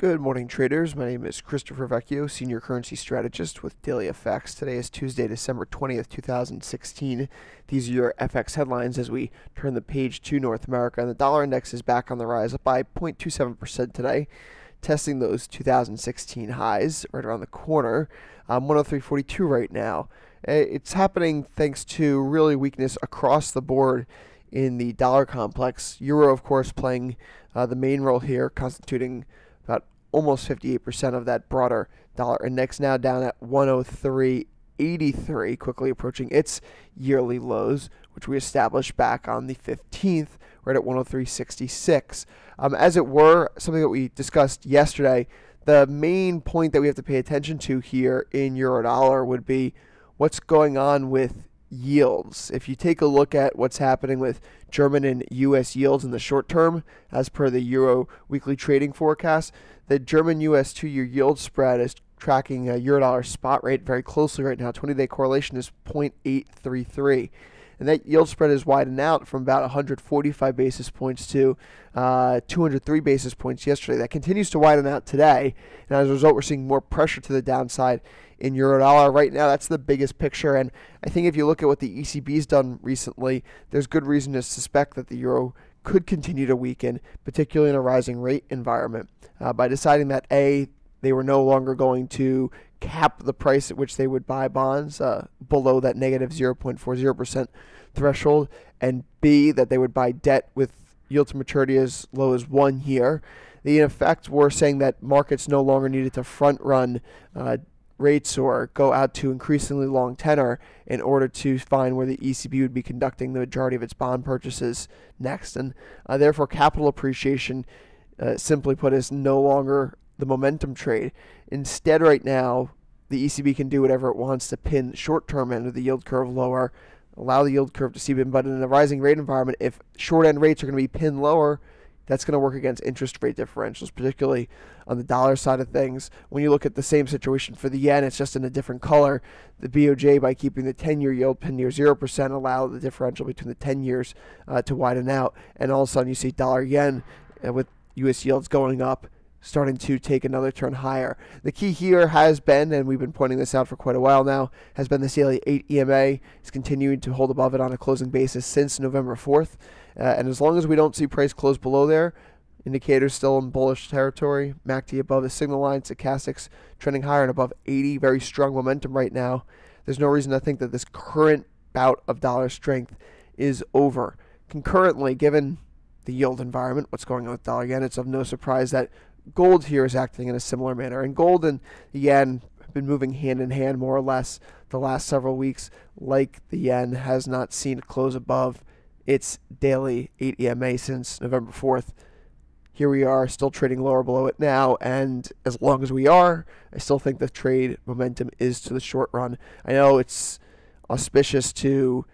Good morning, traders. My name is Christopher Vecchio, Senior Currency Strategist with Daily FX. Today is Tuesday, December 20th, 2016. These are your FX headlines as we turn the page to North America. And the dollar index is back on the rise, up by 0.27% today, testing those 2016 highs right around the corner. Um, 103.42 right now. Eh, it's happening thanks to really weakness across the board in the dollar complex. Euro, of course, playing uh, the main role here, constituting about almost 58% of that broader dollar index, now down at 103.83, quickly approaching its yearly lows, which we established back on the 15th, right at 103.66. Um, as it were, something that we discussed yesterday, the main point that we have to pay attention to here in euro dollar would be what's going on with yields. If you take a look at what's happening with German and US yields in the short term, as per the Euro weekly trading forecast, the German US two year yield spread is tracking a euro dollar spot rate very closely right now. 20 day correlation is 0.833. And that yield spread is widened out from about 145 basis points to uh, 203 basis points yesterday. That continues to widen out today. And as a result, we're seeing more pressure to the downside in euro dollar right now. That's the biggest picture. And I think if you look at what the ECB's done recently, there's good reason to suspect that the euro could continue to weaken, particularly in a rising rate environment, uh, by deciding that A, they were no longer going to cap the price at which they would buy bonds uh, below that negative 0.40% threshold, and B, that they would buy debt with yield to maturity as low as one year. They, in effect, were saying that markets no longer needed to front run uh, rates or go out to increasingly long tenor in order to find where the ECB would be conducting the majority of its bond purchases next. And uh, therefore, capital appreciation, uh, simply put, is no longer the momentum trade. Instead, right now, the ECB can do whatever it wants to pin short term end of the yield curve lower, allow the yield curve to steepen. But in a rising rate environment, if short end rates are going to be pinned lower, that's going to work against interest rate differentials, particularly on the dollar side of things. When you look at the same situation for the yen, it's just in a different color. The BOJ, by keeping the 10 year yield pin near 0%, allow the differential between the 10 years uh, to widen out. And all of a sudden, you see dollar yen uh, with US yields going up starting to take another turn higher. The key here has been, and we've been pointing this out for quite a while now, has been the CLE 8 EMA is continuing to hold above it on a closing basis since November 4th. Uh, and as long as we don't see price close below there, indicators still in bullish territory. MACD above the signal line, stochastics trending higher and above 80, very strong momentum right now. There's no reason to think that this current bout of dollar strength is over. Concurrently, given the yield environment, what's going on with dollar yen, it's of no surprise that gold here is acting in a similar manner. And gold and yen have been moving hand in hand more or less the last several weeks, like the yen has not seen a close above its daily 8 EMA since November 4th. Here we are, still trading lower below it now, and as long as we are, I still think the trade momentum is to the short run. I know it's auspicious to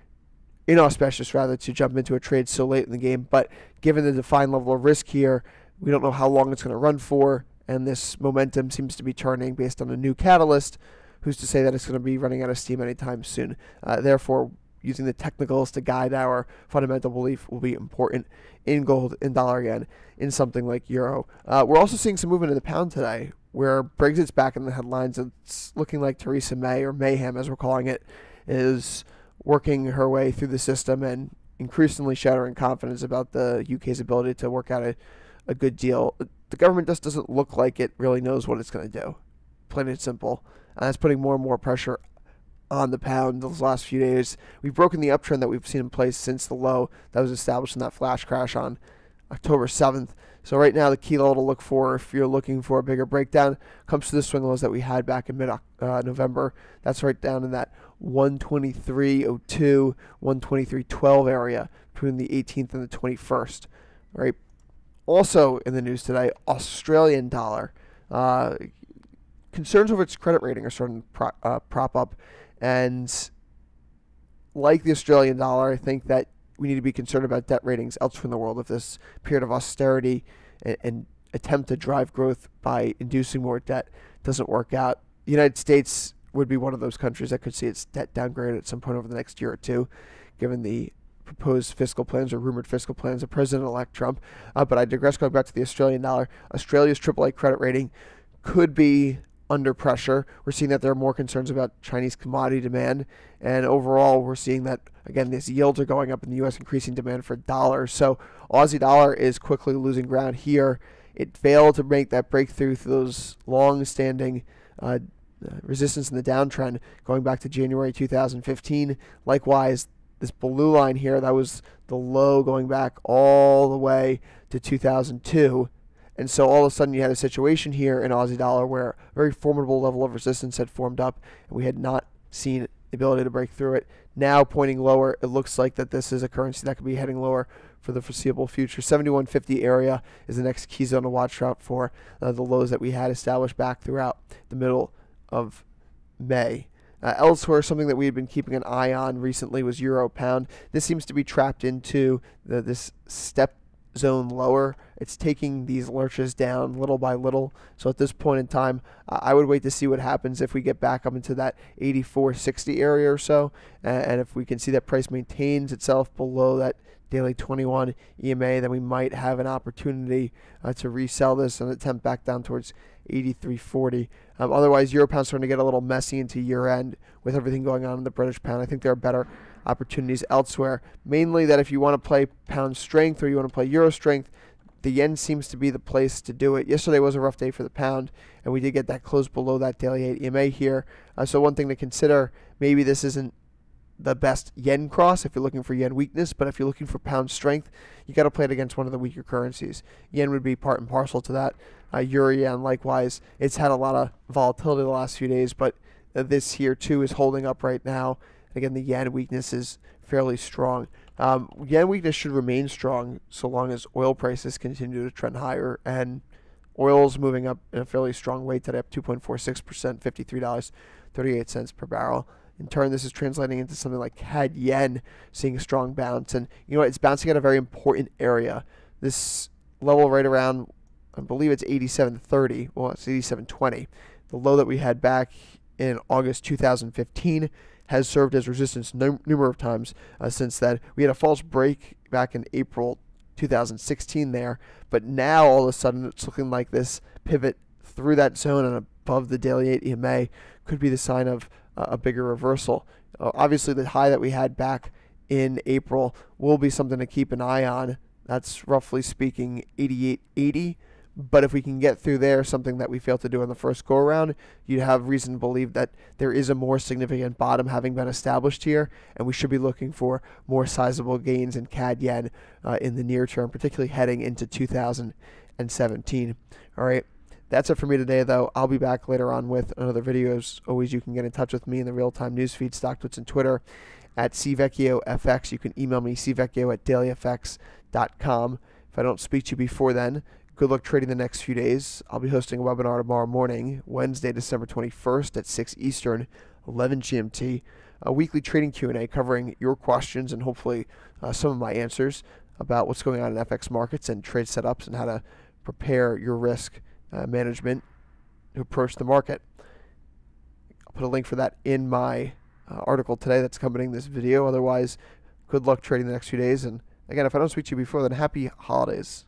inauspicious rather to jump into a trade so late in the game. But given the defined level of risk here, we don't know how long it's going to run for, and this momentum seems to be turning based on a new catalyst. Who's to say that it's going to be running out of steam anytime soon? Uh, therefore, using the technicals to guide our fundamental belief will be important in gold, in dollar yen, in something like euro. Uh, we're also seeing some movement in the pound today, where Brexit's back in the headlines. It's looking like Theresa May, or Mayhem as we're calling it, is working her way through the system and increasingly shattering confidence about the UK's ability to work out a a good deal. The government just doesn't look like it really knows what it's going to do, plain and simple. And that's putting more and more pressure on the pound those last few days. We've broken the uptrend that we've seen in place since the low that was established in that flash crash on October 7th. So right now, the key level to look for, if you're looking for a bigger breakdown, comes to the swing lows that we had back in mid uh, November. That's right down in that 123.02, 123.12 area between the 18th and the 21st. right? Also in the news today, Australian dollar. Uh, concerns over its credit rating are starting to pro- uh, prop up. And like the Australian dollar, I think that we need to be concerned about debt ratings elsewhere in the world if this period of austerity and, and attempt to drive growth by inducing more debt doesn't work out. The United States would be one of those countries that could see its debt downgraded at some point over the next year or two, given the proposed fiscal plans or rumored fiscal plans of President elect Trump. Uh, but I digress going back to the Australian dollar. Australia's AAA credit rating could be under pressure. We're seeing that there are more concerns about Chinese commodity demand. And overall, we're seeing that, again, these yields are going up in the U.S., increasing demand for dollars. So Aussie dollar is quickly losing ground here. It failed to make that breakthrough through those long standing. Uh, uh, resistance in the downtrend going back to January 2015. Likewise, this blue line here, that was the low going back all the way to 2002. And so all of a sudden you had a situation here in Aussie dollar where a very formidable level of resistance had formed up and we had not seen the ability to break through it. Now pointing lower, it looks like that this is a currency that could be heading lower for the foreseeable future. 7150 area is the next key zone to watch out for uh, the lows that we had established back throughout the middle of May. Uh, elsewhere, something that we had been keeping an eye on recently was euro pound. This seems to be trapped into the, this step zone lower. It's taking these lurches down little by little. So at this point in time, uh, I would wait to see what happens if we get back up into that 84.60 area or so. and if we can see that price maintains itself below that daily 21 EMA, then we might have an opportunity uh, to resell this and attempt back down towards 83.40. Um, otherwise, euro Pound starting to get a little messy into year end with everything going on in the British pound. I think there are better opportunities elsewhere. Mainly that if you want to play pound strength or you want to play euro strength, the yen seems to be the place to do it. Yesterday was a rough day for the pound, and we did get that close below that daily 8 EMA here. Uh, so one thing to consider, maybe this isn't the best yen cross if you're looking for yen weakness, but if you're looking for pound strength, you got to play it against one of the weaker currencies. Yen would be part and parcel to that. Uh, Euro yen, likewise, it's had a lot of volatility the last few days, but uh, this here too is holding up right now. Again, the yen weakness is fairly strong. Um, yen weakness should remain strong so long as oil prices continue to trend higher, and oil's moving up in a fairly strong way today, up 2.46%, $53.38 per barrel. In turn, this is translating into something like CAD yen, seeing a strong bounce. And you know what? It's bouncing at a very important area. This level right around, I believe it's 87.30. Well, it's 87.20. The low that we had back in August 2015 has served as resistance num number of times uh, since then. We had a false break back in April 2016 there, but now all of a sudden it's looking like this pivot through that zone and a above the daily 8 EMA could be the sign of uh, a bigger reversal. Uh, obviously, the high that we had back in April will be something to keep an eye on. That's roughly speaking 88.80. But if we can get through there, something that we failed to do in the first go around, you'd have reason to believe that there is a more significant bottom having been established here, and we should be looking for more sizable gains in CAD yen uh, in the near term, particularly heading into 2017. All right. That's it for me today, though. I'll be back later on with another video. As always, you can get in touch with me in the real-time newsfeed, StockTwits, and Twitter at cvecchiofx. You can email me, cvecchio at dailyfx.com. If I don't speak to you before then, good luck trading the next few days. I'll be hosting a webinar tomorrow morning, Wednesday, December 21st at 6 Eastern, 11 GMT, a weekly trading Q&A covering your questions and hopefully uh, some of my answers about what's going on in FX markets and trade setups and how to prepare your risk uh, management who approached the market. I'll put a link for that in my uh, article today that's accompanying this video. Otherwise, good luck trading the next few days. And again, if I don't speak to you before, then happy holidays.